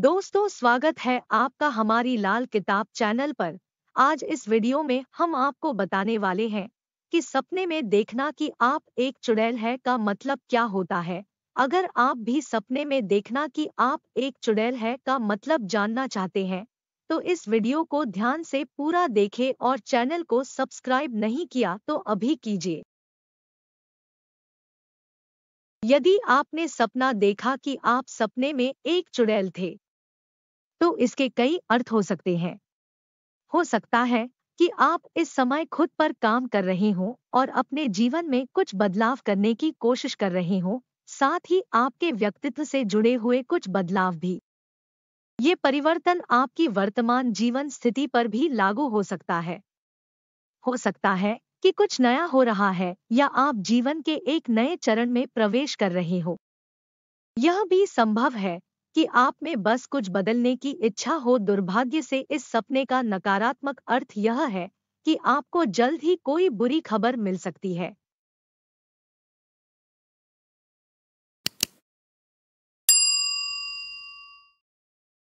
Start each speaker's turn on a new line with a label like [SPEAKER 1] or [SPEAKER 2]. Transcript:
[SPEAKER 1] दोस्तों स्वागत है आपका हमारी लाल किताब चैनल पर आज इस वीडियो में हम आपको बताने वाले हैं कि सपने में देखना कि आप एक चुड़ैल है का मतलब क्या होता है अगर आप भी सपने में देखना कि आप एक चुड़ैल है का मतलब जानना चाहते हैं तो इस वीडियो को ध्यान से पूरा देखें और चैनल को सब्सक्राइब नहीं किया तो अभी कीजिए यदि आपने सपना देखा कि आप सपने में एक चुड़ैल थे तो इसके कई अर्थ हो सकते हैं हो सकता है कि आप इस समय खुद पर काम कर रहे हों और अपने जीवन में कुछ बदलाव करने की कोशिश कर रहे हों साथ ही आपके व्यक्तित्व से जुड़े हुए कुछ बदलाव भी ये परिवर्तन आपकी वर्तमान जीवन स्थिति पर भी लागू हो सकता है हो सकता है कि कुछ नया हो रहा है या आप जीवन के एक नए चरण में प्रवेश कर रहे हो यह भी संभव है कि आप में बस कुछ बदलने की इच्छा हो दुर्भाग्य से इस सपने का नकारात्मक अर्थ यह है कि आपको जल्द ही कोई बुरी खबर मिल सकती है